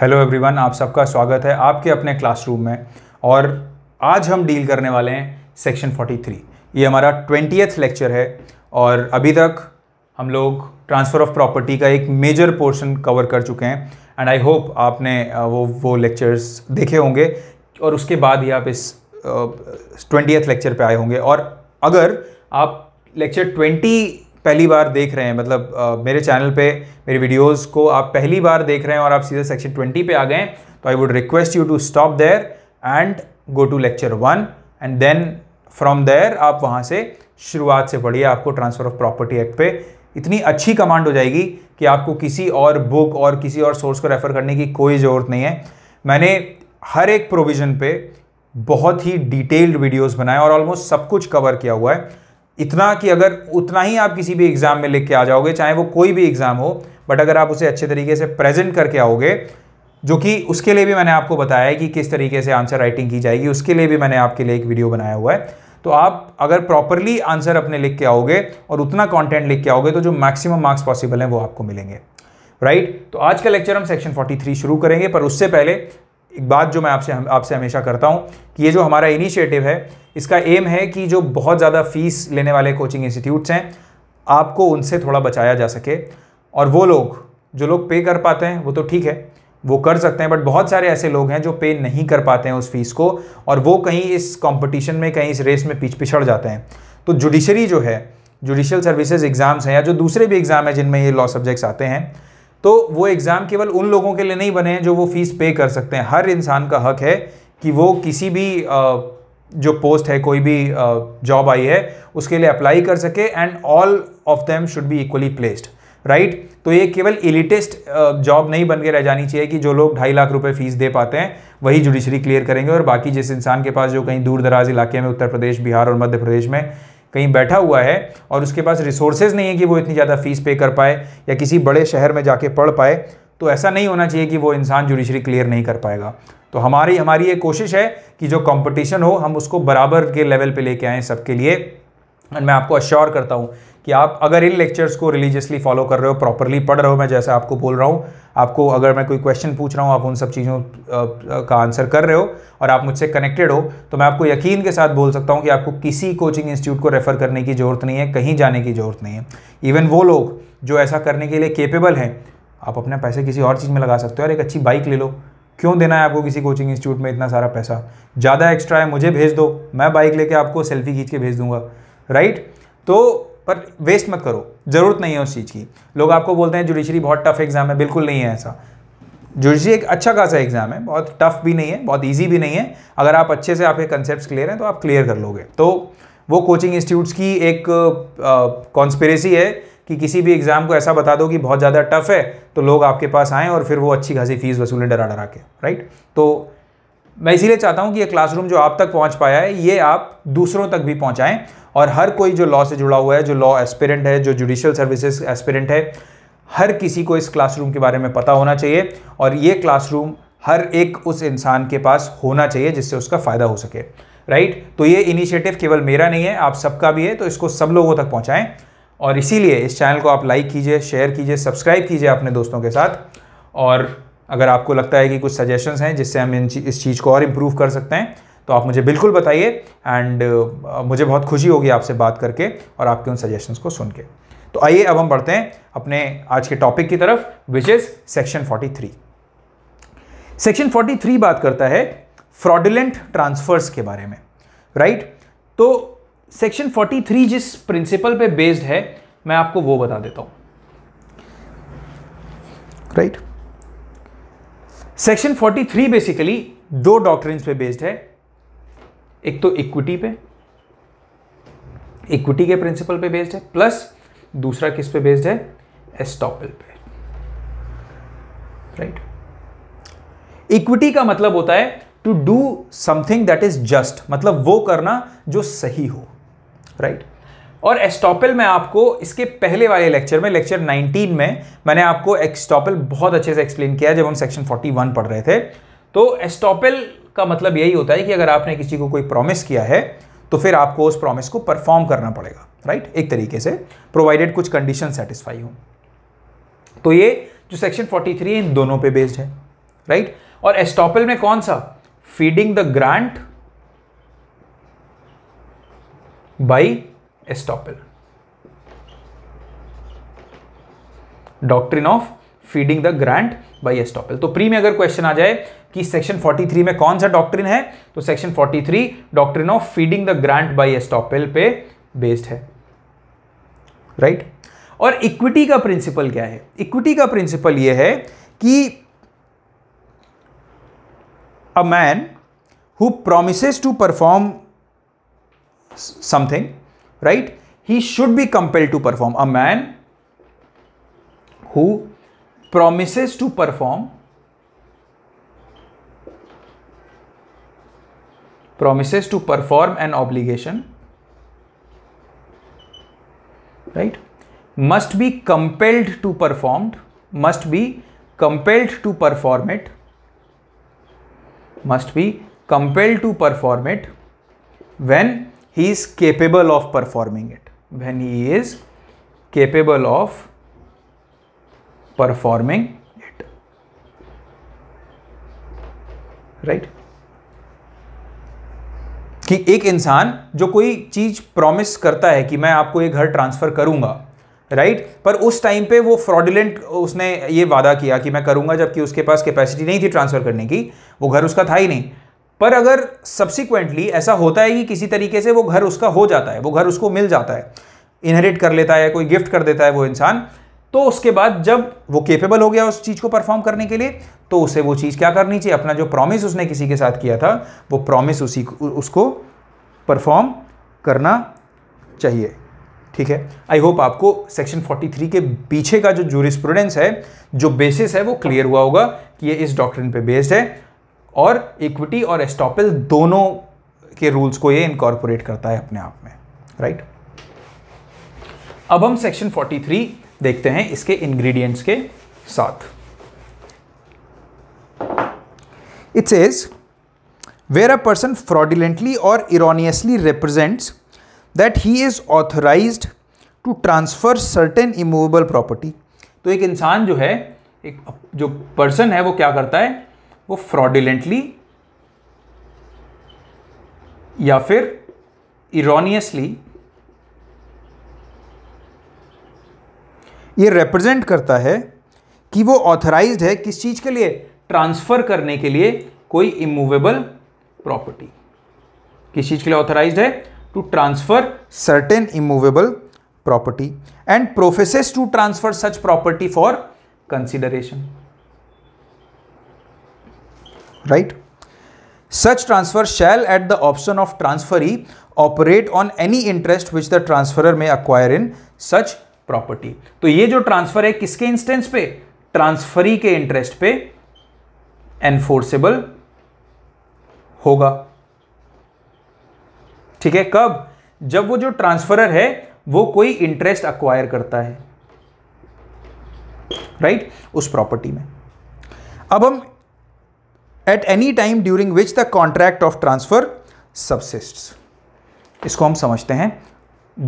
Hello everyone आप सबका स्वागत है आपके अपने क्लासरूम में और आज हम डील करने वाले हैं सेक्शन 43 ये हमारा ट्वेंटी लेक्चर है और अभी तक हम लोग ट्रांसफ़र ऑफ प्रॉपर्टी का एक मेजर पोर्शन कवर कर चुके हैं एंड आई होप आपने वो वो लेक्चर्स देखे होंगे और उसके बाद ही आप इस ट्वेंटी लेक्चर पे आए होंगे और अगर आप लेक्चर ट्वेंटी पहली बार देख रहे हैं मतलब आ, मेरे चैनल पे मेरी वीडियोस को आप पहली बार देख रहे हैं और आप सीधे सेक्शन 20 पे आ गए तो I would request you to stop there and go to lecture one and then from there आप वहाँ से शुरुआत से पढ़िए आपको ट्रांसफ़र ऑफ प्रॉपर्टी एक्ट पे इतनी अच्छी कमांड हो जाएगी कि आपको किसी और बुक और किसी और सोर्स को रेफ़र करने की कोई ज़रूरत नहीं है मैंने हर एक प्रोविज़न पे बहुत ही डिटेल्ड वीडियोस बनाए और ऑलमोस्ट सब कुछ कवर किया हुआ है इतना कि अगर उतना ही आप किसी भी एग्ज़ाम में लिख के आ जाओगे चाहे वो कोई भी एग्ज़ाम हो बट अगर आप उसे अच्छे तरीके से प्रेजेंट करके आओगे जो कि उसके लिए भी मैंने आपको बताया है कि किस तरीके से आंसर राइटिंग की जाएगी उसके लिए भी मैंने आपके लिए एक वीडियो बनाया हुआ है तो आप अगर प्रॉपरली आंसर अपने लिख के आओगे और उतना कॉन्टेंट लिख के आओगे तो जो मैक्सिमम मार्क्स पॉसिबल हैं वो आपको मिलेंगे राइट right? तो आज का लेक्चर हम सेक्शन 43 शुरू करेंगे पर उससे पहले एक बात जो मैं आपसे आपसे हमेशा करता हूँ कि ये जो हमारा इनिशिएटिव है इसका एम है कि जो बहुत ज़्यादा फीस लेने वाले कोचिंग इंस्टीट्यूट्स हैं आपको उनसे थोड़ा बचाया जा सके और वो लोग जो लोग पे कर पाते हैं वो तो ठीक है वो कर सकते हैं बट बहुत सारे ऐसे लोग हैं जो पे नहीं कर पाते हैं उस फीस को और वो कहीं इस कॉम्पिटिशन में कहीं इस रेस में पीछ पिछड़ जाते हैं तो जुडिशरी जो है जुडिशियल सर्विसेज एग्ज़ाम्स हैं या जो दूसरे भी एग्ज़ाम हैं जिनमें ये लॉ सब्जेक्ट्स आते हैं तो वो एग्ज़ाम केवल उन लोगों के लिए नहीं बने हैं जो वो फ़ीस पे कर सकते हैं हर इंसान का हक है कि वो किसी भी जो पोस्ट है कोई भी जॉब आई है उसके लिए अप्लाई कर सके and all of them should be equally placed right तो ये केवल इलिटेस्ट जॉब नहीं बन के रह जानी चाहिए कि जो लोग ढाई लाख रुपए फीस दे पाते हैं वही जुडिशरी क्लियर करेंगे और बाकी जिस इंसान के पास जो कहीं दूर दराज इलाके में उत्तर प्रदेश बिहार और मध्य प्रदेश में कहीं बैठा हुआ है और उसके पास रिसोर्सेज नहीं है कि वो इतनी ज़्यादा फ़ीस पे कर पाए या किसी बड़े शहर में जाके पढ़ पाए तो ऐसा नहीं होना चाहिए कि वो इंसान जुडिशरी क्लियर नहीं कर पाएगा तो हमारी हमारी ये कोशिश है कि जो कंपटीशन हो हम उसको बराबर के लेवल पे लेके आएँ सबके लिए मैं आपको अश्योर करता हूँ कि आप अगर इन लेक्चर्स को रिलीजियसली फॉलो कर रहे हो प्रॉपरली पढ़ रहे हो मैं जैसे आपको बोल रहा हूँ आपको अगर मैं कोई क्वेश्चन पूछ रहा हूँ आप उन सब चीज़ों का आंसर कर रहे हो और आप मुझसे कनेक्टेड हो तो मैं आपको यकीन के साथ बोल सकता हूँ कि आपको किसी कोचिंग इंस्टीट्यूट को रेफ़र करने की ज़रूरत नहीं है कहीं जाने की ज़रूरत नहीं है इवन वो लोग जो ऐसा करने के लिए केपेबल हैं आप अपने पैसे किसी और चीज़ में लगा सकते हो और एक अच्छी बाइक ले लो क्यों देना है आपको किसी कोचिंग इंस्टीट्यूट में इतना सारा पैसा ज़्यादा एक्स्ट्रा है मुझे भेज दो मैं बाइक लेके आपको सेल्फी खींच के भेज दूंगा राइट तो पर वेस्ट मत करो ज़रूरत नहीं है उस चीज़ की लोग आपको बोलते हैं जुडिशरी बहुत टफ एग्ज़ाम है बिल्कुल नहीं है ऐसा जुडिशरी एक अच्छा खासा एग्ज़ाम है बहुत टफ भी नहीं है बहुत ईजी भी नहीं है अगर आप अच्छे से आपके कंसेप्ट क्लियर हैं तो आप क्लियर कर लोगे तो वो कोचिंग इंस्टीट्यूट्स की एक कॉन्स्पेरेसी है कि किसी भी एग्ज़ाम को ऐसा बता दो कि बहुत ज़्यादा टफ है तो लोग आपके पास आएँ और फिर वो अच्छी खासी फीस वसूलें डरा डरा के राइट तो मैं इसीलिए चाहता हूँ कि ये क्लासरूम जो आप तक पहुँच पाया है ये आप दूसरों तक भी पहुँचाएँ और हर कोई जो लॉ से जुड़ा हुआ है जो लॉ एस्पिरेंट है जो जुडिशल सर्विसेज एस्पिरेंट है हर किसी को इस क्लासरूम के बारे में पता होना चाहिए और ये क्लासरूम हर एक उस इंसान के पास होना चाहिए जिससे उसका फ़ायदा हो सके राइट तो ये इनिशिएटिव केवल मेरा नहीं है आप सबका भी है तो इसको सब लोगों तक पहुँचाएँ और इसीलिए इस चैनल को आप लाइक कीजिए शेयर कीजिए सब्सक्राइब कीजिए अपने दोस्तों के साथ और अगर आपको लगता है कि कुछ सजेशंस हैं जिससे हम इन इस चीज़ को और इम्प्रूव कर सकते हैं तो आप मुझे बिल्कुल बताइए एंड मुझे बहुत खुशी होगी आपसे बात करके और आपके उन सजेशंस को सुन के तो आइए अब हम बढ़ते हैं अपने आज के टॉपिक की तरफ विच इज़ सेक्शन 43 सेक्शन 43 बात करता है फ्रॉडुलेंट ट्रांसफ़र्स के बारे में राइट right? तो सेक्शन 43 जिस प्रिंसिपल पे बेस्ड है मैं आपको वो बता देता हूँ राइट right? सेक्शन 43 बेसिकली दो डॉक्ट्रिन्स पे बेस्ड है एक तो इक्विटी पे इक्विटी के प्रिंसिपल पे बेस्ड है प्लस दूसरा किस पे बेस्ड है एस्टॉपल पे राइट इक्विटी का मतलब होता है to do something that is just मतलब वो करना जो सही हो राइट right? और एस्टॉपल में आपको इसके पहले वाले लेक्चर में लेक्चर 19 में मैंने आपको एस्टॉपल बहुत अच्छे से एक्सप्लेन किया जब हम सेक्शन 41 पढ़ रहे थे तो एस्टॉपल का मतलब यही होता है कि अगर आपने किसी को कोई प्रॉमिस किया है तो फिर आपको उस प्रॉमिस को परफॉर्म करना पड़ेगा राइट एक तरीके से प्रोवाइडेड कुछ कंडीशन सेटिस्फाई हो तो ये जो सेक्शन फोर्टी है इन दोनों पे बेस्ड है राइट और एस्टॉपल में कौन सा feeding the grant by estoppel doctrine of feeding the grant by estoppel तो प्री में अगर क्वेश्चन आ जाए कि सेक्शन 43 में कौन सा डॉक्ट्रिन है तो section 43 doctrine of feeding the grant by estoppel पे बेस्ड है राइट right? और इक्विटी का प्रिंसिपल क्या है इक्विटी का प्रिंसिपल यह है कि a man who promise to perform something right? He should be compelled to perform. A man who promises to perform promises to perform an obligation right must be compelled to perform must be compelled to perform it must be compelled to perform it when he is capable of performing it when he is capable of performing it right कि एक इंसान जो कोई चीज promise करता है कि मैं आपको ये घर ट्रांसफर करूंगा राइट पर उस टाइम पे वो फ्रॉडुलेंट उसने ये वादा किया कि मैं करूंगा जबकि उसके पास कैपेसिटी नहीं थी ट्रांसफर करने की वो घर उसका था ही नहीं पर अगर सब्सिक्वेंटली ऐसा होता है कि किसी तरीके से वो घर उसका हो जाता है वो घर उसको मिल जाता है इनहेरिट कर लेता है कोई गिफ्ट कर देता है वो इंसान तो उसके बाद जब वो केपेबल हो गया उस चीज़ को परफॉर्म करने के लिए तो उसे वो चीज़ क्या करनी चाहिए अपना जो प्रॉमिस उसने किसी के साथ किया था वो प्रॉमिस उसी उसको परफॉर्म करना चाहिए ठीक है आई होप आपको सेक्शन 43 के पीछे का जो जूरिस्प्रूडेंस है जो बेसिस है वो क्लियर हुआ होगा कि ये इस डॉक्ट्रिन पे बेस्ड है और इक्विटी और एस्टॉपल दोनों के रूल्स को ये इनकॉर्पोरेट करता है अपने आप में राइट अब हम सेक्शन 43 देखते हैं इसके इंग्रेडिएंट्स के साथ its is where a person fraudulently और erroneously represents that he is authorize to transfer certain immovable property तो एक इंसान जो है एक जो पर्सन है वो क्या करता है वो फ्रॉडिलेंटली या फिर इरोनियसली ये रिप्रेजेंट करता है कि वो ऑथराइज्ड है किस चीज़ के लिए ट्रांसफ़र करने के लिए कोई इमूवेबल प्रॉपर्टी किस चीज़ के लिए ऑथराइज्ड है to transfer certain immovable property and professes to transfer such property for consideration right such transfer shall at the option of transferee operate on any interest which the transferor may acquire in such property तो ये जो transfer है किसके instance पे transferee के interest पे enforceable होगा ठीक है कब जब वो जो ट्रांसफरर है वो कोई इंटरेस्ट अक्वायर करता है राइट right? उस प्रॉपर्टी में अब हम at any time during which the contract of transfer subsist इसको हम समझते हैं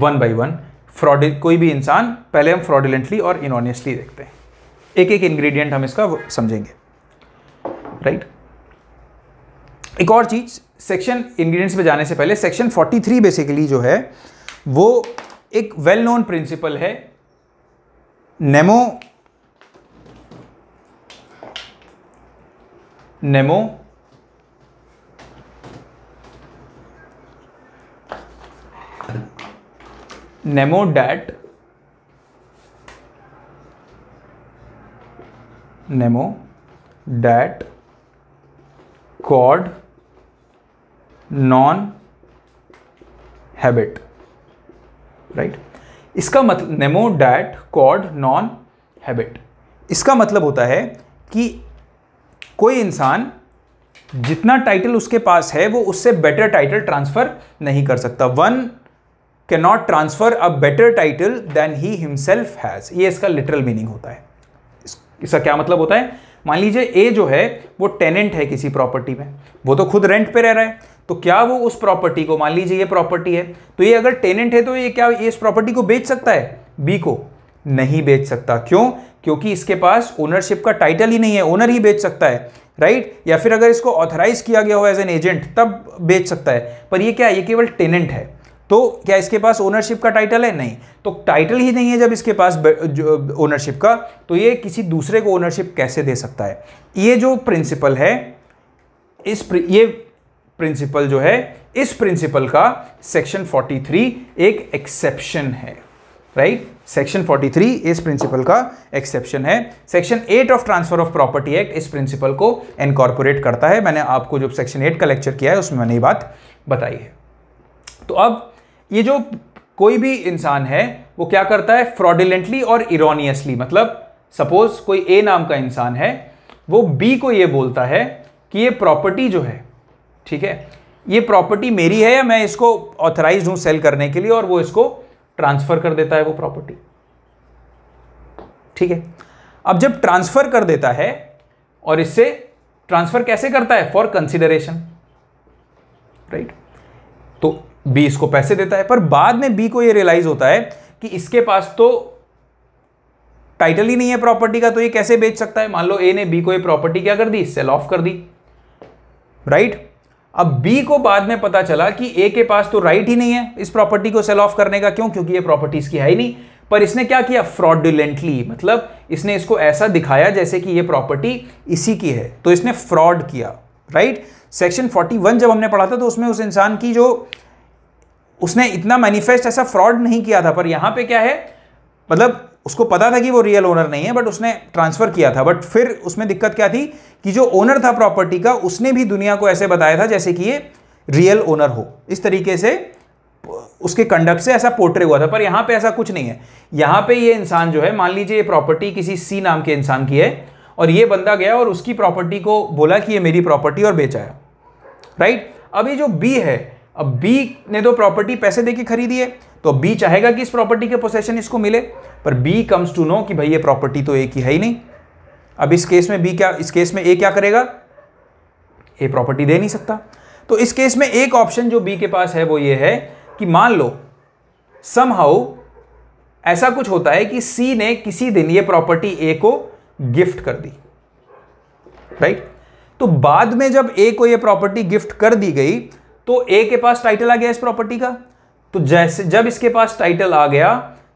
वन बाई वन फ्रॉड कोई भी इंसान पहले हम फ्रॉडिलेंटली और इनऑनेस्टली देखते हैं एक एक इंग्रेडिएंट हम इसका समझेंगे राइट right? एक और चीज़ सेक्शन इंग्रेडिएंट्स में जाने से पहले सेक्शन 43 बेसिकली जो है वो एक वेल नोन प्रिंसिपल है nemo nemo nemo dat nemo dat quod non habet right इसका मतलब nemo dat quod non habet इसका मतलब होता है कि कोई इंसान जितना टाइटल उसके पास है वो उससे बेटर टाइटल ट्रांसफ़र नहीं कर सकता one can not transfer a better title than he himself has ये इसका लिटरल मीनिंग होता है इसका क्या मतलब होता है मान लीजिए ए जो है वो टेनेंट है किसी प्रॉपर्टी में वो तो खुद रेंट पे रह रहा है तो क्या वो उस प्रॉपर्टी को मान लीजिए ये प्रॉपर्टी है तो ये अगर टेनेंट है तो ये क्या ये इस प्रॉपर्टी को बेच सकता है बी को नहीं बेच सकता क्यों क्योंकि इसके पास ओनरशिप का टाइटल ही नहीं है ओनर ही बेच सकता है राइट या फिर अगर इसको ऑथराइज किया गया हो एज एन एजेंट तब बेच सकता है पर ये क्या है ये केवल टेनेंट है तो क्या इसके पास ओनरशिप का टाइटल है नहीं तो टाइटल ही नहीं है जब इसके पास ओनरशिप का तो ये किसी दूसरे को ओनरशिप कैसे दे सकता है ये जो प्रिंसिपल है इस प्रि, ये प्रिंसिपल जो है इस प्रिंसिपल का सेक्शन 43 एक एक्सेप्शन है राइट सेक्शन 43 इस प्रिंसिपल का एक्सेप्शन है section 8 of transfer of property act इस प्रिंसिपल को इनकॉर्पोरेट करता है मैंने आपको जब सेक्शन 8 का लेक्चर किया है उसमें मैंने ये बात बताई है तो अब ये जो कोई भी इंसान है वो क्या करता है फ्रॉडिलेंटली और इरोनियसली मतलब सपोज कोई ए नाम का इंसान है वो बी को ये बोलता है कि ये प्रॉपर्टी जो है ठीक है ये प्रॉपर्टी मेरी है या मैं इसको ऑथराइज हूँ सेल करने के लिए और वो इसको ट्रांसफर कर देता है वो प्रॉपर्टी ठीक है अब जब ट्रांसफर कर देता है और इससे ट्रांसफर कैसे करता है फॉर कंसिडरेशन राइट तो बी इसको पैसे देता है पर बाद में बी को ये रियलाइज होता है कि इसके पास तो टाइटल ही नहीं है प्रॉपर्टी का तो ये कैसे बेच सकता है मान लो ए ने बी को ये प्रॉपर्टी क्या कर दी सेल ऑफ कर दी राइट right? अब बी को बाद में पता चला कि ए के पास तो राइट ही नहीं है इस प्रॉपर्टी को सेल ऑफ करने का क्यों क्योंकि ये प्रॉपर्टीज की है ही नहीं पर इसने क्या किया फ्रॉडुलेंटली मतलब इसने इसको ऐसा दिखाया जैसे कि ये प्रॉपर्टी इसी की है तो इसने फ्रॉड किया राइट सेक्शन 41 जब हमने पढ़ा था तो उसमें उस इंसान की जो उसने इतना मैनिफेस्ट ऐसा फ्रॉड नहीं किया था पर यहां पर क्या है मतलब उसको पता था कि वो रियल ओनर नहीं है बट उसने ट्रांसफ़र किया था बट फिर उसमें दिक्कत क्या थी कि जो ओनर था प्रॉपर्टी का उसने भी दुनिया को ऐसे बताया था जैसे कि ये रियल ओनर हो इस तरीके से उसके कंडक्ट से ऐसा पोर्ट्रे हुआ था पर यहां पे ऐसा कुछ नहीं है यहां पे ये इंसान जो है मान लीजिए ये प्रॉपर्टी किसी सी नाम के इंसान की है और ये बंदा गया और उसकी प्रॉपर्टी को बोला कि ये मेरी प्रॉपर्टी और बेचाया राइट अब ये जो बी है अब बी ने तो प्रॉपर्टी पैसे देके खरीदी है तो बी चाहेगा कि इस प्रॉपर्टी के पोसेशन इसको मिले पर बी कम्स टू नो कि भाई ये प्रॉपर्टी तो ए की है ही नहीं अब इस केस में बी क्या इस केस में ए क्या करेगा ए प्रॉपर्टी दे नहीं सकता तो इस केस में एक ऑप्शन जो बी के पास है वो ये है कि मान लो सम हाउ ऐसा कुछ होता है कि सी ने किसी दिन ये प्रॉपर्टी ए को गिफ्ट कर दी राइट तो बाद में जब ए को ये प्रॉपर्टी गिफ्ट कर दी गई तो ए के पास टाइटल आ गया इस प्रॉपर्टी का तो जैसे जब इसके पास टाइटल आ गया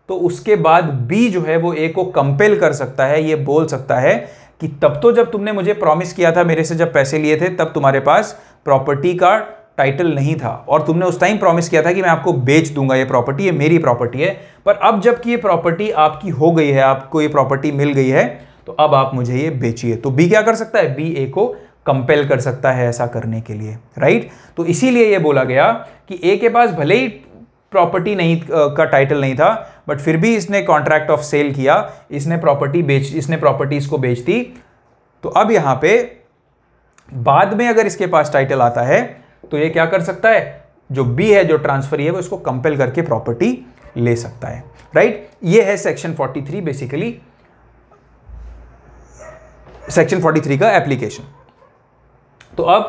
तो उसके बाद बी जो है वो ए को कंपेल कर सकता है ये बोल सकता है कि तब तो जब तुमने मुझे प्रॉमिस किया था मेरे से जब पैसे लिए थे तब तुम्हारे पास प्रॉपर्टी का टाइटल नहीं था और तुमने उस टाइम प्रॉमिस किया था कि मैं आपको बेच दूंगा ये प्रॉपर्टी ये मेरी प्रॉपर्टी है पर अब जबकि ये प्रॉपर्टी आपकी हो गई है आपको ये प्रॉपर्टी मिल गई है तो अब आप मुझे ये बेचिए तो बी क्या कर सकता है बी ए को कंपेल कर सकता है ऐसा करने के लिए राइट तो इसीलिए ये बोला गया कि ए के पास भले ही प्रॉपर्टी नहीं का टाइटल नहीं था बट फिर भी इसने कॉन्ट्रैक्ट ऑफ सेल किया इसने प्रॉपर्टी बेच इसने प्रॉपर्टीज को बेच दी तो अब यहां पे बाद में अगर इसके पास टाइटल आता है तो ये क्या कर सकता है जो बी है जो ट्रांसफर है वो इसको कंपेल करके प्रॉपर्टी ले सकता है राइट ये है सेक्शन 43 बेसिकली सेक्शन 43 का एप्लीकेशन तो अब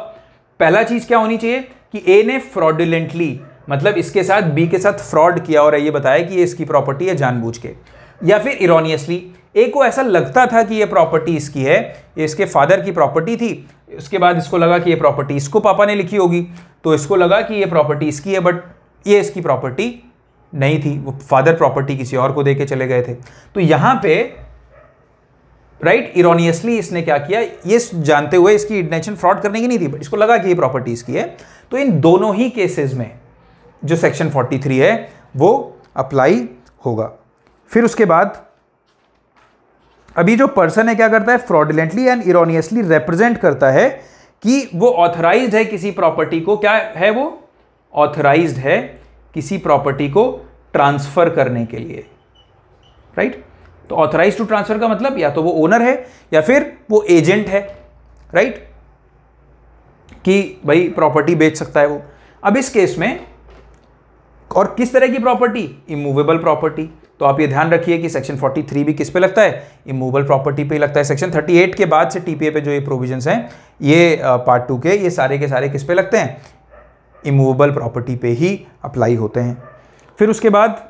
पहला चीज क्या होनी चाहिए कि ए ने फ्रॉडुलेंटली मतलब इसके साथ बी के साथ फ्रॉड किया और ये बताया कि ये इसकी प्रॉपर्टी है जानबूझ के या फिर इरोनियसली ए को ऐसा लगता था कि ये प्रॉपर्टी इसकी है ये इसके फादर की प्रॉपर्टी थी उसके बाद इसको लगा कि ये प्रॉपर्टी इसको पापा ने लिखी होगी तो इसको लगा कि ये प्रॉपर्टी इसकी है बट ये इसकी प्रॉपर्टी नहीं थी वो फादर प्रॉपर्टी किसी और को दे के चले गए थे तो यहाँ पे राइट इरोनियसली इसने क्या किया ये जानते हुए इसकी इंटेंशन फ्रॉड करने की नहीं थी बट इसको लगा कि ये प्रॉपर्टीज़ की है तो इन दोनों ही केसेस में जो सेक्शन 43 है वो अप्लाई होगा फिर उसके बाद अभी जो पर्सन है क्या करता है फ्रॉडलेंटली एंड इरोनियसली रिप्रेजेंट करता है कि वो ऑथराइज है किसी प्रॉपर्टी को क्या है वो ऑथराइज है किसी प्रॉपर्टी को ट्रांसफ़र करने के लिए राइट right? तो ऑथराइज टू ट्रांसफ़र का मतलब या तो वो ओनर है या फिर वो एजेंट है राइट right? कि भाई प्रॉपर्टी बेच सकता है वो अब इस केस में और किस तरह की प्रॉपर्टी इमूवेबल प्रॉपर्टी तो आप ये ध्यान रखिए कि सेक्शन 43 भी किस पे लगता है इमूवेबल प्रॉपर्टी पे लगता है सेक्शन 38 के बाद से टीपीए पे जो ये प्रोविजंस हैं ये पार्ट टू के ये सारे के सारे किस पे लगते हैं इमूवेबल प्रॉपर्टी पे ही अप्लाई होते हैं फिर उसके बाद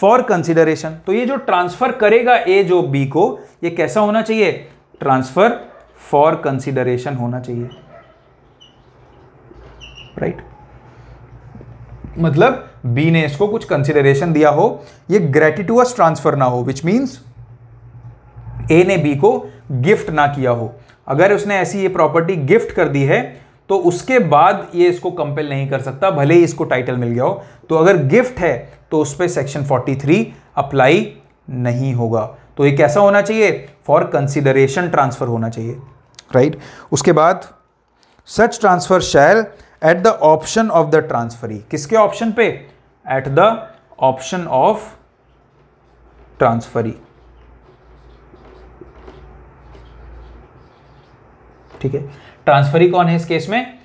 फॉर कंसिडरेशन तो ये जो ट्रांसफ़र करेगा ए जो बी को ये कैसा होना चाहिए ट्रांसफ़र फॉर कंसिडरेशन होना चाहिए राइट right? मतलब बी ने इसको कुछ कंसिडरेशन दिया हो ये ग्रेटिटुअस ट्रांसफर ना हो विच मीन्स ए ने बी को गिफ्ट ना किया हो अगर उसने ऐसी ये प्रॉपर्टी गिफ्ट कर दी है तो उसके बाद ये इसको कंपेल नहीं कर सकता भले ही इसको टाइटल मिल गया हो तो अगर गिफ्ट है तो उस पर सेक्शन 43 अप्लाई नहीं होगा तो ये कैसा होना चाहिए फॉर कंसिडरेशन ट्रांसफर होना चाहिए राइट right? उसके बाद such transfer shall at the option of the transferee किसके ऑप्शन पे at the option of transferee ठीक है ट्रांसफरी कौन है इस केस में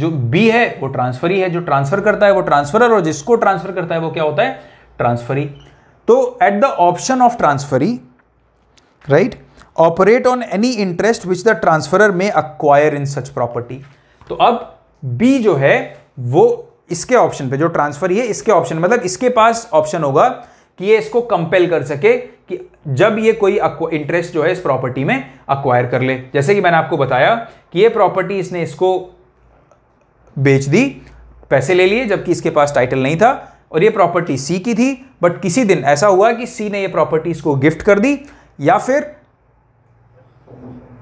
जो बी है वो ट्रांसफरी है जो ट्रांसफर करता है वो ट्रांसफरर और जिसको ट्रांसफर करता है वो क्या होता है ट्रांसफरी तो at the option of transferee right operate on any interest which the transferor may acquire in such property तो अब बी जो है वो इसके ऑप्शन पे जो ट्रांसफर ये इसके ऑप्शन मतलब इसके पास ऑप्शन होगा कि ये इसको कंपेल कर सके कि जब ये कोई इंटरेस्ट जो है इस प्रॉपर्टी में अक्वायर कर ले जैसे कि मैंने आपको बताया कि ये प्रॉपर्टी इसने इसको बेच दी पैसे ले लिए जबकि इसके पास टाइटल नहीं था और ये प्रॉपर्टी सी की थी बट किसी दिन ऐसा हुआ कि सी ने ये प्रॉपर्टी इसको गिफ्ट कर दी या फिर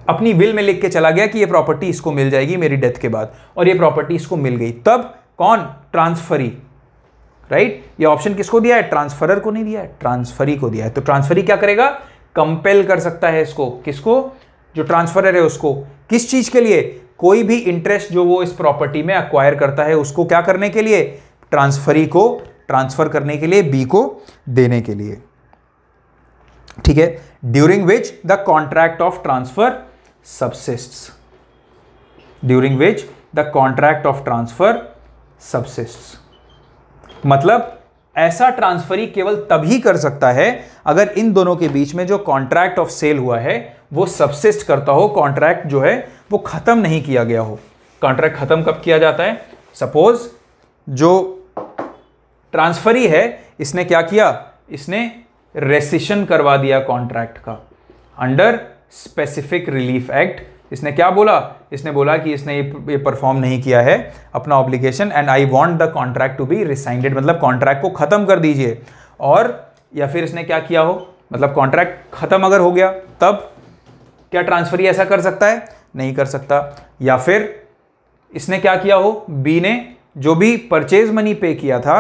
अपनी विल में लिख के चला गया कि ये प्रॉपर्टी इसको मिल जाएगी मेरी डेथ के बाद और ये प्रॉपर्टी इसको मिल गई तब कौन ट्रांसफरी राइट ये ऑप्शन किसको दिया है ट्रांसफरर को नहीं दिया है ट्रांसफरी को दिया है तो ट्रांसफरी क्या करेगा कंपेल कर सकता है इसको किसको जो ट्रांसफरर है उसको किस चीज़ के लिए कोई भी इंटरेस्ट जो वो इस प्रॉपर्टी में अक्वायर करता है उसको क्या करने के लिए ट्रांसफरी को ट्रांसफर करने के लिए बी को देने के लिए ठीक है during which the contract of transfer subsists during which the contract of transfer subsists मतलब ऐसा ट्रांसफरी केवल तभी कर सकता है अगर इन दोनों के बीच में जो कॉन्ट्रैक्ट ऑफ सेल हुआ है वो सबसिस्ट करता हो कॉन्ट्रैक्ट जो है वो ख़त्म नहीं किया गया हो कॉन्ट्रैक्ट ख़त्म कब किया जाता है सपोज जो ट्रांसफरी है इसने क्या किया इसने रेसिशन करवा दिया कॉन्ट्रैक्ट का अंडर स्पेसिफिक रिलीफ एक्ट इसने क्या बोला इसने बोला कि इसने ये परफॉर्म नहीं किया है अपना obligation and I want the contract to be rescinded मतलब कॉन्ट्रैक्ट को ख़त्म कर दीजिए और या फिर इसने क्या किया हो मतलब कॉन्ट्रैक्ट ख़त्म अगर हो गया तब क्या ट्रांसफ़र ऐसा कर सकता है नहीं कर सकता या फिर इसने क्या किया हो बी ने जो भी परचेज मनी पे किया था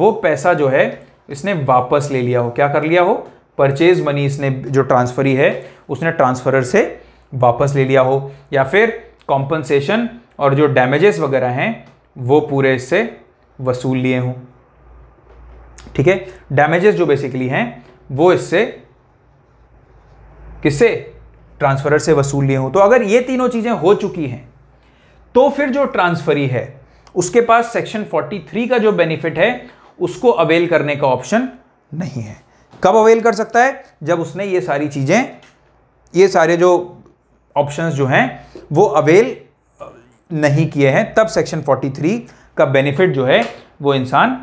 वो पैसा जो है इसने वापस ले लिया हो क्या कर लिया हो परचेज मनी इसने जो ट्रांसफरी है उसने ट्रांसफरर से वापस ले लिया हो या फिर कॉम्पनसेशन और जो डैमेजेस वगैरह हैं वो पूरे इससे वसूल लिए हों ठीक है डैमेजेस जो बेसिकली हैं वो इससे किससे ट्रांसफरर से वसूल लिए हों तो अगर ये तीनों चीज़ें हो चुकी हैं तो फिर जो ट्रांसफरी है उसके पास सेक्शन 43 का जो बेनिफिट है उसको अवेल करने का ऑप्शन नहीं है कब अवेल कर सकता है जब उसने ये सारी चीज़ें ये सारे जो ऑप्शंस जो हैं वो अवेल नहीं किए हैं तब सेक्शन 43 का बेनिफिट जो है वो इंसान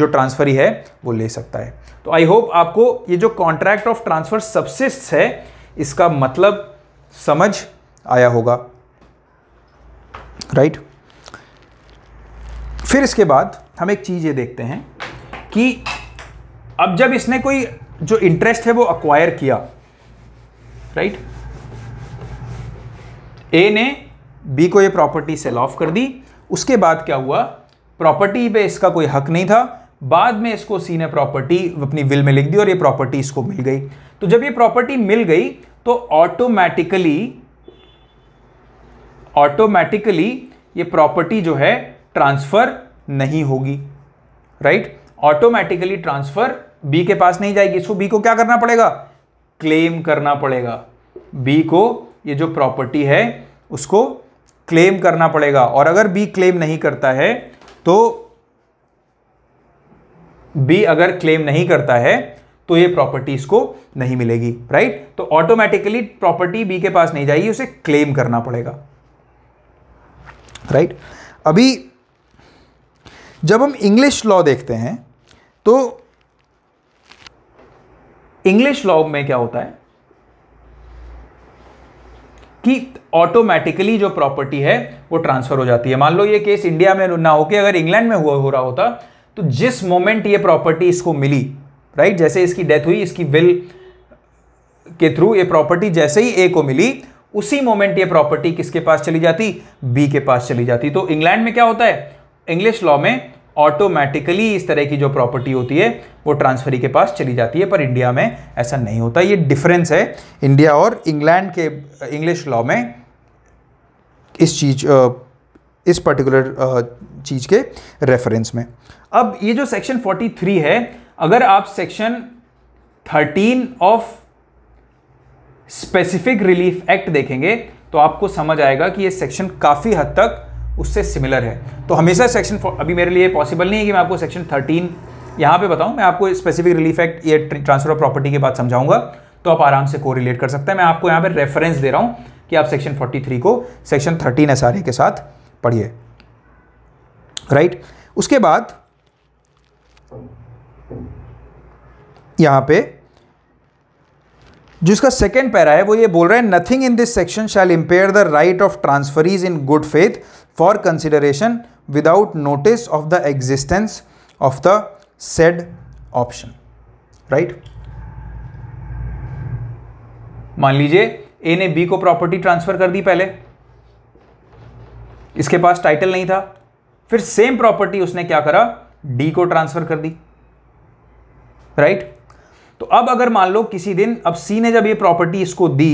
जो ट्रांसफ़री है वो ले सकता है तो आई होप आपको ये जो कॉन्ट्रैक्ट ऑफ ट्रांसफ़र सबसे है इसका मतलब समझ आया होगा राइट right? फिर इसके बाद हम एक चीज़ ये देखते हैं कि अब जब इसने कोई जो इंटरेस्ट है वो अक्वायर किया राइट ए ने बी को ये प्रॉपर्टी सेल ऑफ कर दी उसके बाद क्या हुआ प्रॉपर्टी पे इसका कोई हक नहीं था बाद में इसको सी ने प्रॉपर्टी अपनी विल में लिख दी और ये प्रॉपर्टी इसको मिल गई तो जब ये प्रॉपर्टी मिल गई तो ऑटोमेटिकली ऑटोमेटिकली ये प्रॉपर्टी जो है ट्रांसफ़र नहीं होगी राइट ऑटोमेटिकली ट्रांसफ़र बी के पास नहीं जाएगी इसको बी को क्या करना पड़ेगा क्लेम करना पड़ेगा बी को ये जो प्रॉपर्टी है उसको क्लेम करना पड़ेगा और अगर बी क्लेम नहीं करता है तो बी अगर क्लेम नहीं करता है तो ये प्रॉपर्टी इसको नहीं मिलेगी राइट तो ऑटोमेटिकली प्रॉपर्टी बी के पास नहीं जाएगी उसे क्लेम करना पड़ेगा राइट अभी जब हम इंग्लिश लॉ देखते हैं तो इंग्लिश लॉ में क्या होता है कि ऑटोमेटिकली जो प्रॉपर्टी है वो ट्रांसफर हो जाती है मान लो ये केस इंडिया में ना होके अगर इंग्लैंड में हुआ हो रहा होता तो जिस मोमेंट ये प्रॉपर्टी इसको मिली राइट जैसे इसकी डेथ हुई इसकी विल के थ्रू ये प्रॉपर्टी जैसे ही ए को मिली उसी मोमेंट ये प्रॉपर्टी किसके पास चली जाती बी के पास चली जाती तो इंग्लैंड में क्या होता है इंग्लिश लॉ में ऑटोमेटिकली इस तरह की जो प्रॉपर्टी होती है वो ट्रांसफरी के पास चली जाती है पर इंडिया में ऐसा नहीं होता ये डिफरेंस है इंडिया और इंग्लैंड के इंग्लिश लॉ में इस चीज़ इस पर्टिकुलर चीज़ के रेफरेंस में अब ये जो सेक्शन 43 है अगर आप section 13 of specific relief act देखेंगे तो आपको समझ आएगा कि ये सेक्शन काफ़ी हद तक उससे सिमिलर है तो हमेशा सेक्शन अभी मेरे लिए पॉसिबल नहीं है कि मैं आपको सेक्शन थर्टीन यहाँ पे बताऊँ मैं आपको स्पेसिफिक रिलीफ एक्ट ये ट्रांसफर ऑफ प्रॉपर्टी के बाद समझाऊंगा तो आप आराम से को रिलेट कर सकते हैं मैं आपको यहाँ पर रेफरेंस दे रहा हूँ कि आप सेक्शन 43 को सेक्शन 13 एस के साथ पढ़िए राइट right? उसके बाद यहाँ पे जिसका सेकेंड पैरा है वो ये बोल रहा है nothing in this section shall impair the right of transferees in good faith for consideration without notice of the existence of the said option right मान लीजिए ए ने बी को प्रॉपर्टी ट्रांसफर कर दी पहले इसके पास टाइटल नहीं था फिर सेम प्रॉपर्टी उसने क्या करा डी को ट्रांसफर कर दी राइट right? तो अब अगर मान लो किसी दिन अब सी ने जब ये प्रॉपर्टी इसको दी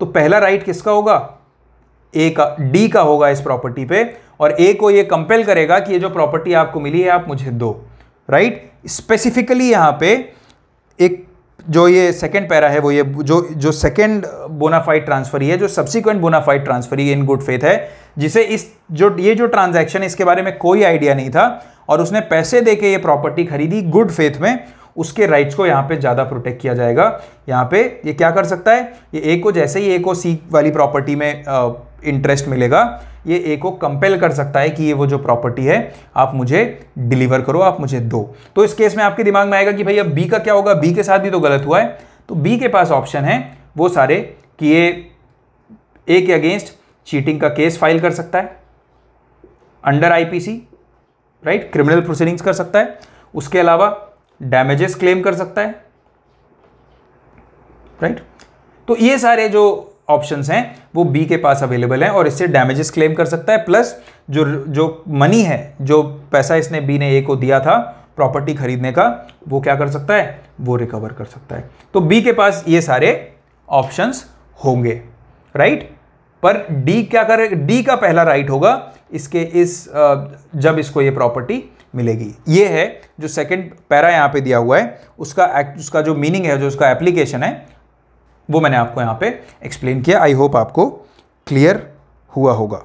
तो पहला राइट किसका होगा ए का डी का होगा इस प्रॉपर्टी पे और ए को ये कंपेल करेगा कि ये जो प्रॉपर्टी आपको मिली है आप मुझे दो राइट स्पेसिफिकली यहाँ पे एक जो ये सेकेंड पैरा है वो ये जो जो सेकेंड बोनाफाइड ट्रांसफरी है जो subsequent bona fide transferee in good faith है जिसे इस जो ये जो ट्रांजेक्शन इसके बारे में कोई आइडिया नहीं था और उसने पैसे दे के ये प्रॉपर्टी खरीदी गुड फेथ में उसके राइट्स को यहाँ पे ज़्यादा प्रोटेक्ट किया जाएगा यहाँ पे ये क्या कर सकता है ये ए को जैसे ही ए को सी वाली प्रॉपर्टी में इंटरेस्ट मिलेगा ये ए को कंपेल कर सकता है कि ये वो जो प्रॉपर्टी है आप मुझे डिलीवर करो आप मुझे दो तो इस केस में आपके दिमाग में आएगा कि भाई अब बी का क्या होगा बी के साथ भी तो गलत हुआ है तो बी के पास ऑप्शन है वो सारे कि ये ए के अगेंस्ट चीटिंग का केस फाइल कर सकता है under IPC right criminal proceedings कर सकता है उसके अलावा डैमेजेस क्लेम कर सकता है राइट right? तो ये सारे जो ऑप्शंस हैं वो बी के पास अवेलेबल हैं और इससे डैमेजेस क्लेम कर सकता है प्लस जो जो मनी है जो पैसा इसने बी ने ए को दिया था प्रॉपर्टी खरीदने का वो क्या कर सकता है वो रिकवर कर सकता है तो बी के पास ये सारे ऑप्शंस होंगे राइट पर डी क्या करे डी का पहला राइट होगा इसके इस जब इसको ये प्रॉपर्टी मिलेगी ये है जो सेकंड पैरा यहाँ पे दिया हुआ है उसका एक्ट उसका जो मीनिंग है जो उसका एप्लीकेशन है वो मैंने आपको यहाँ पे एक्सप्लेन किया आई होप आपको क्लियर हुआ होगा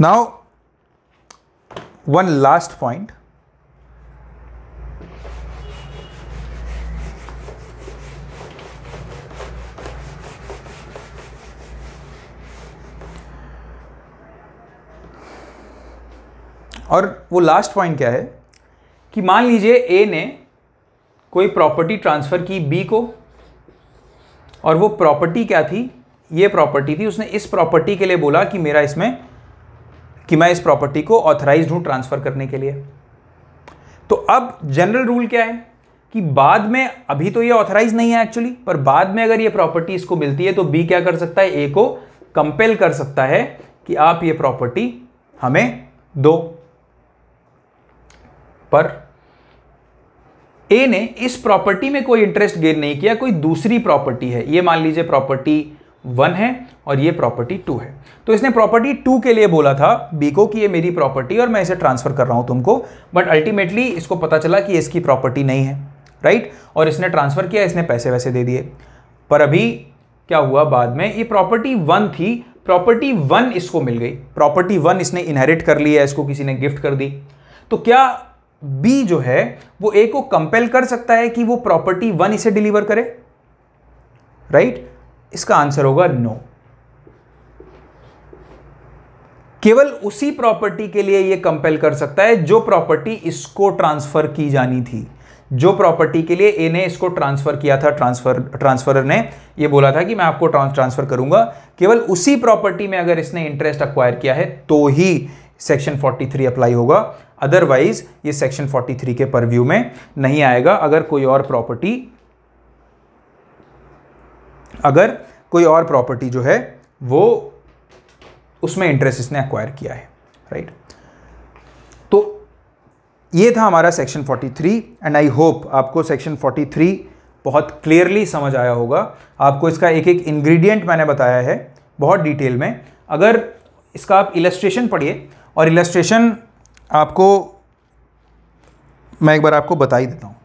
नाउ वन लास्ट पॉइंट और वो लास्ट पॉइंट क्या है कि मान लीजिए ए ने कोई प्रॉपर्टी ट्रांसफ़र की बी को और वो प्रॉपर्टी क्या थी ये प्रॉपर्टी थी उसने इस प्रॉपर्टी के लिए बोला कि मेरा इसमें कि मैं इस प्रॉपर्टी को ऑथराइज हूँ ट्रांसफ़र करने के लिए तो अब जनरल रूल क्या है कि बाद में अभी तो ये ऑथराइज नहीं है एक्चुअली पर बाद में अगर ये प्रॉपर्टी इसको मिलती है तो बी क्या कर सकता है ए को कंपेल कर सकता है कि आप ये प्रॉपर्टी हमें दो पर ए ने इस प्रॉपर्टी में कोई इंटरेस्ट गेन नहीं किया कोई दूसरी प्रॉपर्टी है ये मान लीजिए प्रॉपर्टी वन है और ये प्रॉपर्टी टू है तो इसने प्रॉपर्टी टू के लिए बोला था बी को कि ये मेरी प्रॉपर्टी और मैं इसे ट्रांसफ़र कर रहा हूं तुमको बट अल्टीमेटली इसको पता चला कि इसकी प्रॉपर्टी नहीं है राइट और इसने ट्रांसफ़र किया इसने पैसे वैसे दे दिए पर अभी क्या हुआ बाद में ये प्रॉपर्टी वन थी प्रॉपर्टी वन इसको मिल गई प्रॉपर्टी वन इसने इनहेरिट कर लिया इसको किसी ने गिफ्ट कर दी तो क्या बी जो है वो ए को कंपेल कर सकता है कि वो प्रॉपर्टी वन इसे डिलीवर करे राइट right? इसका आंसर होगा नो no. केवल उसी प्रॉपर्टी के लिए ये कंपेल कर सकता है जो प्रॉपर्टी इसको ट्रांसफर की जानी थी जो प्रॉपर्टी के लिए ए ने इसको ट्रांसफर किया था ट्रांसफर ट्रांसफरर ने ये बोला था कि मैं आपको ट्रांसफर करूंगा केवल उसी प्रॉपर्टी में अगर इसने इंटरेस्ट अक्वायर किया है तो ही सेक्शन 43 अप्लाई होगा अदरवाइज ये सेक्शन 43 के परव्यू में नहीं आएगा अगर कोई और प्रॉपर्टी अगर कोई और प्रॉपर्टी जो है वो उसमें इंटरेस्ट इसने एक्वायर किया है राइट right? तो ये था हमारा सेक्शन 43 एंड आई होप आपको सेक्शन 43 बहुत क्लियरली समझ आया होगा आपको इसका एक एक इंग्रेडिएंट मैंने बताया है बहुत डिटेल में अगर इसका आप इलेस्ट्रेशन पढ़िए और इलस्ट्रेशन आपको मैं एक बार आपको बता ही देता हूँ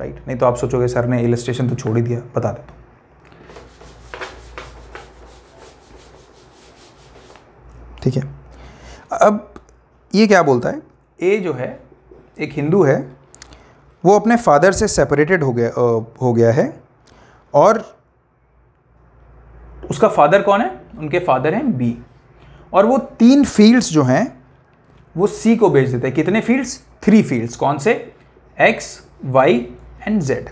राइट नहीं तो आप सोचोगे सर ने इलस्ट्रेशन तो छोड़ ही दिया बता देता हूँ ठीक है अब ये क्या बोलता है ए जो है एक हिंदू है वो अपने फादर से सेपरेटेड हो गया हो गया है और उसका फादर कौन है उनके फादर हैं बी और वो तीन फील्ड्स जो हैं वो सी को भेज देता है कितने फील्ड्स थ्री फील्ड्स कौन से एक्स वाई एंड जेड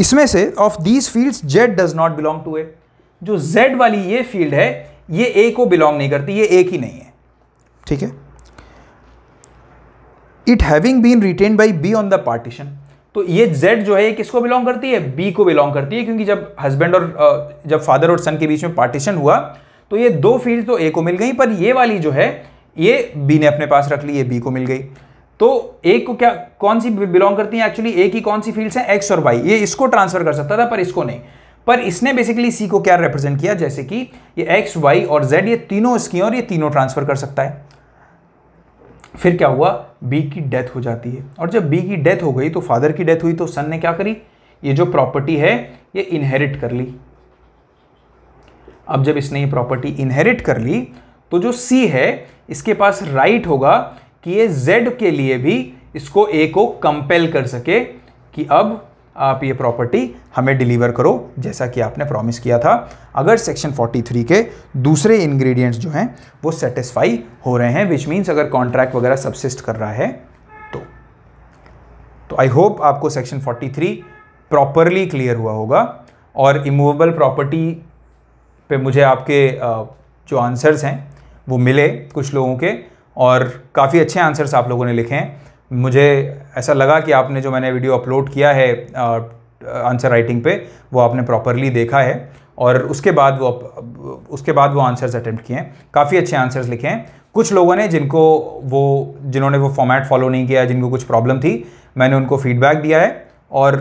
इसमें से of these fields Z does not belong to A जो जेड वाली ये फील्ड है ये ए को बिलोंग नहीं करती ये एक ही नहीं है ठीक है it having been written by B on the partition तो ये जेड जो है ये किसको बिलोंग करती है बी को बिलोंग करती है क्योंकि जब हस्बैंड और जब फादर और सन के बीच में पार्टीशन हुआ तो ये दो फील्ड तो ए को मिल गई पर ये वाली जो है ये बी ने अपने पास रख ली ये बी को मिल गई तो ए को क्या कौन सी बिलोंग करती है एक्चुअली ए की कौन सी फील्ड्स हैं एक्स और वाई ये इसको ट्रांसफर कर सकता था पर इसको नहीं पर इसने बेसिकली सी को क्या रिप्रेजेंट किया जैसे कि ये एक्स वाई और जेड ये तीनों इसकी और ये तीनों ट्रांसफर कर सकता है फिर क्या हुआ बी की डेथ हो जाती है और जब बी की डेथ हो गई तो फादर की डेथ हुई तो सन ने क्या करी ये जो प्रॉपर्टी है ये इनहेरिट कर ली अब जब इसने ये प्रॉपर्टी इनहेरिट कर ली तो जो सी है इसके पास राइट होगा कि ये जेड के लिए भी इसको ए को कंपेल कर सके कि अब आप ये प्रॉपर्टी हमें डिलीवर करो जैसा कि आपने प्रॉमिस किया था अगर सेक्शन 43 के दूसरे इंग्रेडिएंट्स जो हैं वो सेटिस्फाई हो रहे हैं विच मीन्स अगर कॉन्ट्रैक्ट वगैरह सब्सिस्ट कर रहा है तो तो आई होप आपको सेक्शन 43 प्रॉपरली क्लियर हुआ होगा और इमूवेबल प्रॉपर्टी पे मुझे आपके जो आंसर्स हैं वो मिले कुछ लोगों के और काफ़ी अच्छे आंसर्स आप लोगों ने लिखे हैं मुझे ऐसा लगा कि आपने जो मैंने वीडियो अपलोड किया है आंसर राइटिंग पे वो आपने प्रॉपरली देखा है और उसके बाद वो उसके बाद वो आंसर्स अटैम्प्ट किए हैं काफ़ी अच्छे आंसर्स लिखे हैं कुछ लोगों ने जिनको वो जिन्होंने वो फॉर्मेट फॉलो नहीं किया जिनको कुछ प्रॉब्लम थी मैंने उनको फीडबैक दिया है और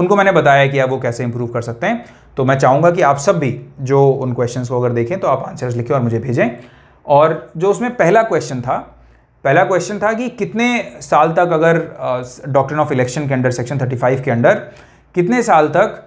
उनको मैंने बताया कि आप वो कैसे इंप्रूव कर सकते हैं तो मैं चाहूँगा कि आप सब भी जो उन क्वेश्चन को अगर देखें तो आप आंसर्स लिखें और मुझे भेजें और जो उसमें पहला क्वेश्चन था पहला क्वेश्चन था कि कितने साल तक अगर डॉक्ट्रिन ऑफ इलेक्शन के अंडर सेक्शन 35 के अंडर कितने साल तक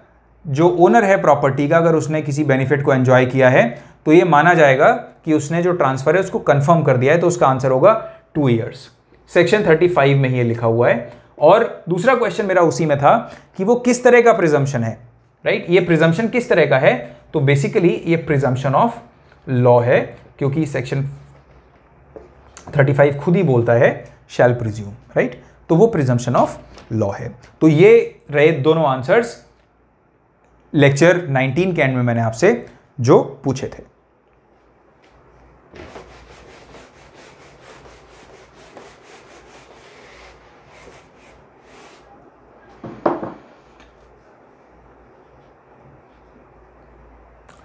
जो ओनर है प्रॉपर्टी का अगर उसने किसी बेनिफिट को एंजॉय किया है तो ये माना जाएगा कि उसने जो ट्रांसफ़र है उसको कन्फर्म कर दिया है तो उसका आंसर होगा टू ईयर्स सेक्शन 35 में ही ये लिखा हुआ है और दूसरा क्वेश्चन मेरा उसी में था कि वो किस तरह का प्रिजम्पन है राइट ये प्रिजम्पन किस तरह का है तो बेसिकली ये प्रिजम्पन ऑफ लॉ है क्योंकि सेक्शन 35 खुद ही बोलता है शैल प्रिज्यूम राइट तो वो प्रिजम्पन ऑफ लॉ है तो ये रहे दोनों आंसर्स लेक्चर 19 के एंड में मैंने आपसे जो पूछे थे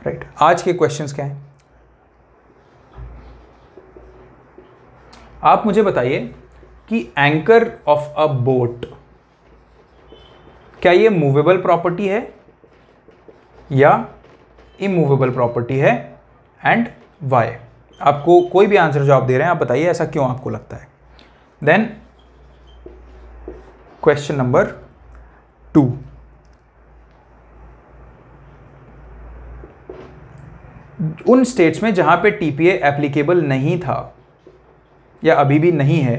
राइट right. आज के क्वेश्चंस क्या हैं आप मुझे बताइए कि एंकर ऑफ अ बोट क्या ये मूवेबल प्रॉपर्टी है या इमूवेबल प्रॉपर्टी है एंड वाई आपको कोई भी आंसर जो आप दे रहे हैं आप बताइए ऐसा क्यों आपको लगता है देन क्वेश्चन नंबर टू उन स्टेट्स में जहाँ पे टीपीए एप्लीकेबल नहीं था या अभी भी नहीं है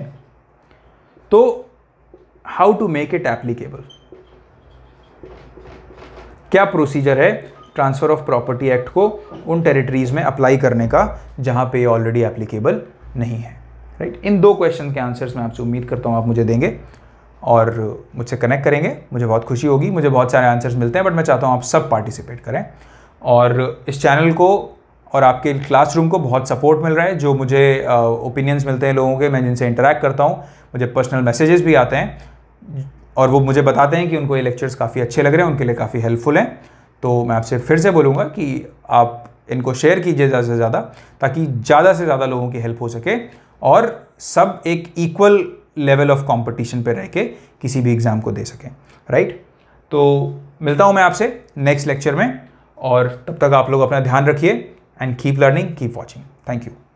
तो how to make it applicable क्या प्रोसीजर है ट्रांसफ़र ऑफ प्रॉपर्टी एक्ट को उन टेरिटरीज़ में अप्लाई करने का जहाँ पे ऑलरेडी एप्लीकेबल नहीं है राइट right? इन दो क्वेश्चन के आंसर्स मैं आपसे उम्मीद करता हूँ आप मुझे देंगे और मुझसे कनेक्ट करेंगे मुझे बहुत खुशी होगी मुझे बहुत सारे आंसर्स मिलते हैं बट मैं चाहता हूँ आप सब पार्टिसिपेट करें और इस चैनल को और आपके क्लासरूम को बहुत सपोर्ट मिल रहा है जो मुझे ओपिनियंस मिलते हैं लोगों के मैं जिनसे इंटरेक्ट करता हूँ मुझे पर्सनल मैसेजेस भी आते हैं और वो मुझे बताते हैं कि उनको ये लेक्चर्स काफ़ी अच्छे लग रहे हैं उनके लिए काफ़ी हेल्पफुल हैं तो मैं आपसे फिर से बोलूँगा कि आप इनको शेयर कीजिए ज़्यादा से ज़्यादा ताकि ज़्यादा से ज़्यादा लोगों की हेल्प हो सके और सब एक इक्वल लेवल ऑफ कंपटीशन पे रह के किसी भी एग्ज़ाम को दे सकें राइट तो मिलता हूँ मैं आपसे नेक्स्ट लेक्चर में और तब तक आप लोग अपना ध्यान रखिए and keep learning keep watching thank you